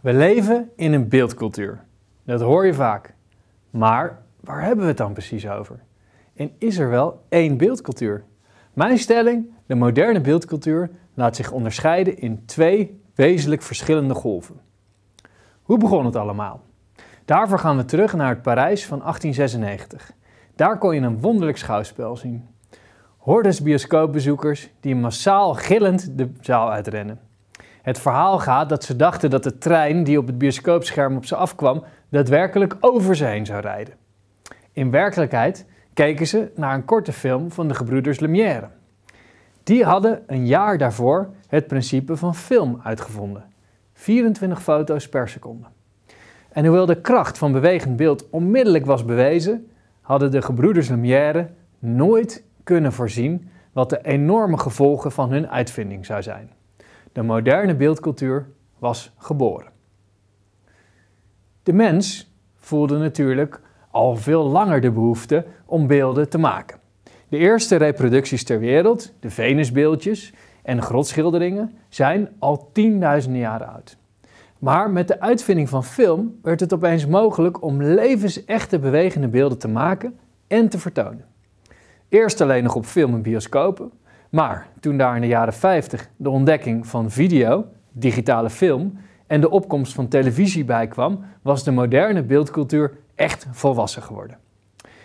We leven in een beeldcultuur. Dat hoor je vaak. Maar waar hebben we het dan precies over? En is er wel één beeldcultuur? Mijn stelling, de moderne beeldcultuur laat zich onderscheiden in twee wezenlijk verschillende golven. Hoe begon het allemaal? Daarvoor gaan we terug naar het Parijs van 1896. Daar kon je een wonderlijk schouwspel zien. Hordes bioscoopbezoekers die massaal gillend de zaal uitrennen. Het verhaal gaat dat ze dachten dat de trein die op het bioscoopscherm op ze afkwam daadwerkelijk over ze heen zou rijden. In werkelijkheid keken ze naar een korte film van de gebroeders Lumière. Die hadden een jaar daarvoor het principe van film uitgevonden. 24 foto's per seconde. En hoewel de kracht van bewegend beeld onmiddellijk was bewezen, hadden de gebroeders Lumière nooit kunnen voorzien wat de enorme gevolgen van hun uitvinding zou zijn. De moderne beeldcultuur was geboren. De mens voelde natuurlijk al veel langer de behoefte om beelden te maken. De eerste reproducties ter wereld, de Venusbeeldjes en grotschilderingen, zijn al tienduizenden jaren oud. Maar met de uitvinding van film werd het opeens mogelijk om levensechte bewegende beelden te maken en te vertonen. Eerst alleen nog op film en bioscopen, maar toen daar in de jaren 50 de ontdekking van video, digitale film en de opkomst van televisie bij kwam, was de moderne beeldcultuur echt volwassen geworden.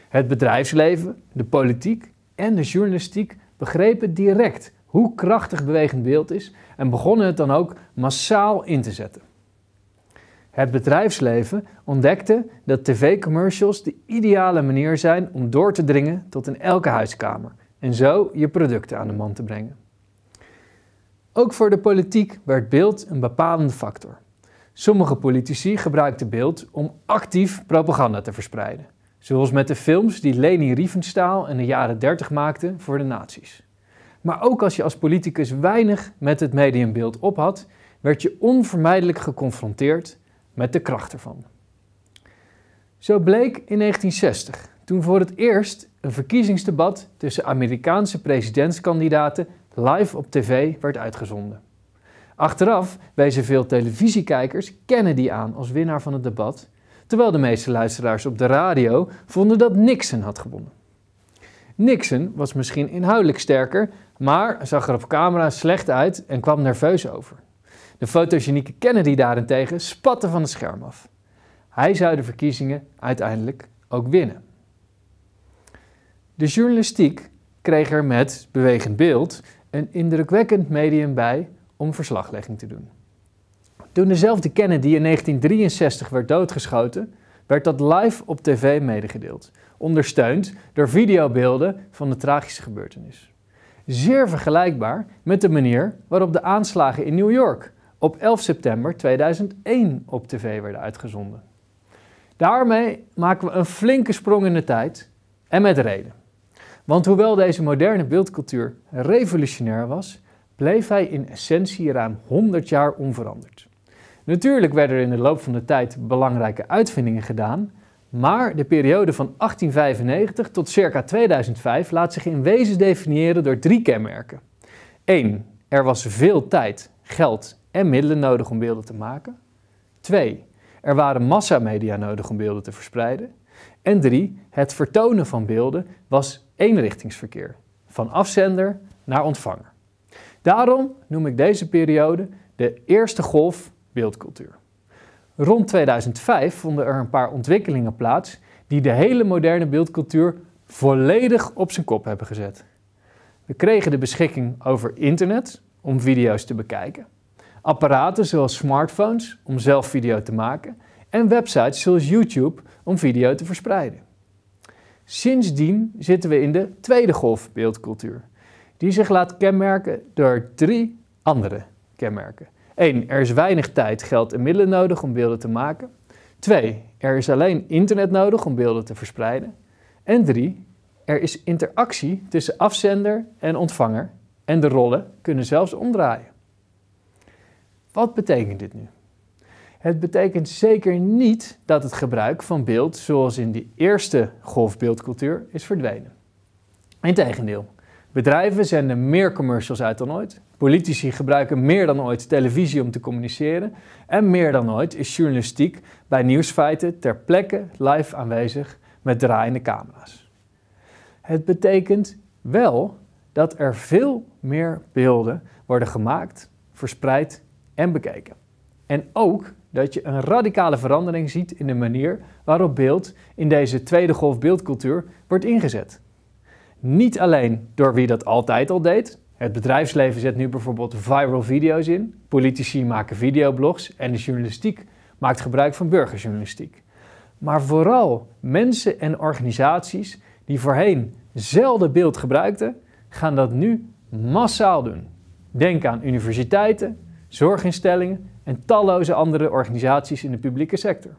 Het bedrijfsleven, de politiek en de journalistiek begrepen direct hoe krachtig bewegend beeld is en begonnen het dan ook massaal in te zetten. Het bedrijfsleven ontdekte dat tv-commercials de ideale manier zijn om door te dringen tot in elke huiskamer en zo je producten aan de man te brengen. Ook voor de politiek werd beeld een bepalende factor. Sommige politici gebruikten beeld om actief propaganda te verspreiden, zoals met de films die Leni Riefenstahl in de jaren 30 maakte voor de nazi's. Maar ook als je als politicus weinig met het mediumbeeld op had, werd je onvermijdelijk geconfronteerd met de kracht ervan. Zo bleek in 1960, toen voor het eerst een verkiezingsdebat tussen Amerikaanse presidentskandidaten live op tv werd uitgezonden. Achteraf wezen veel televisiekijkers Kennedy aan als winnaar van het debat, terwijl de meeste luisteraars op de radio vonden dat Nixon had gewonnen. Nixon was misschien inhoudelijk sterker, maar zag er op camera slecht uit en kwam nerveus over. De fotogenieke Kennedy daarentegen spatte van het scherm af. Hij zou de verkiezingen uiteindelijk ook winnen. De journalistiek kreeg er met Bewegend Beeld een indrukwekkend medium bij om verslaglegging te doen. Toen dezelfde Kennedy in 1963 werd doodgeschoten, werd dat live op tv medegedeeld, ondersteund door videobeelden van de tragische gebeurtenis. Zeer vergelijkbaar met de manier waarop de aanslagen in New York op 11 september 2001 op tv werden uitgezonden. Daarmee maken we een flinke sprong in de tijd en met reden. Want hoewel deze moderne beeldcultuur revolutionair was, bleef hij in essentie ruim 100 jaar onveranderd. Natuurlijk werden er in de loop van de tijd belangrijke uitvindingen gedaan, maar de periode van 1895 tot circa 2005 laat zich in wezen definiëren door drie kenmerken. 1. Er was veel tijd, geld en middelen nodig om beelden te maken. 2. Er waren massamedia nodig om beelden te verspreiden. En 3. Het vertonen van beelden was eenrichtingsverkeer, van afzender naar ontvanger. Daarom noem ik deze periode de eerste golf beeldcultuur. Rond 2005 vonden er een paar ontwikkelingen plaats die de hele moderne beeldcultuur volledig op zijn kop hebben gezet. We kregen de beschikking over internet om video's te bekijken, apparaten zoals smartphones om zelf video te maken en websites zoals YouTube om video te verspreiden. Sindsdien zitten we in de tweede golf beeldcultuur, die zich laat kenmerken door drie andere kenmerken. 1. Er is weinig tijd, geld en middelen nodig om beelden te maken. 2. Er is alleen internet nodig om beelden te verspreiden. En 3. Er is interactie tussen afzender en ontvanger en de rollen kunnen zelfs omdraaien. Wat betekent dit nu? Het betekent zeker niet dat het gebruik van beeld, zoals in de eerste golfbeeldcultuur, is verdwenen. Integendeel, bedrijven zenden meer commercials uit dan ooit. Politici gebruiken meer dan ooit televisie om te communiceren. En meer dan ooit is journalistiek bij nieuwsfeiten ter plekke live aanwezig met draaiende camera's. Het betekent wel dat er veel meer beelden worden gemaakt, verspreid en bekeken. En ook dat je een radicale verandering ziet in de manier waarop beeld in deze tweede golf beeldcultuur wordt ingezet. Niet alleen door wie dat altijd al deed. Het bedrijfsleven zet nu bijvoorbeeld viral video's in, politici maken videoblogs en de journalistiek maakt gebruik van burgerjournalistiek. Maar vooral mensen en organisaties die voorheen zelden beeld gebruikten, gaan dat nu massaal doen. Denk aan universiteiten, zorginstellingen en talloze andere organisaties in de publieke sector.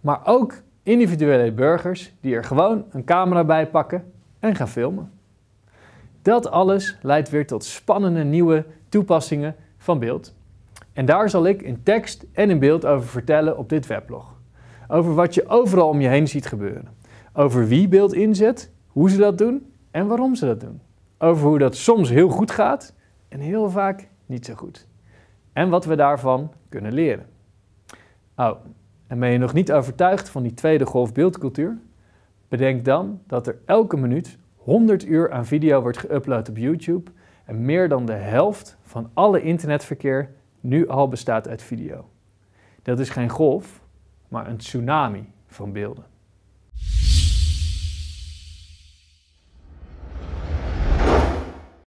Maar ook individuele burgers die er gewoon een camera bij pakken en gaan filmen. Dat alles leidt weer tot spannende nieuwe toepassingen van beeld. En daar zal ik in tekst en in beeld over vertellen op dit weblog. Over wat je overal om je heen ziet gebeuren. Over wie beeld inzet, hoe ze dat doen en waarom ze dat doen. Over hoe dat soms heel goed gaat en heel vaak niet zo goed en wat we daarvan kunnen leren. Oh, en ben je nog niet overtuigd van die tweede golf beeldcultuur? Bedenk dan dat er elke minuut 100 uur aan video wordt geüpload op YouTube en meer dan de helft van alle internetverkeer nu al bestaat uit video. Dat is geen golf, maar een tsunami van beelden.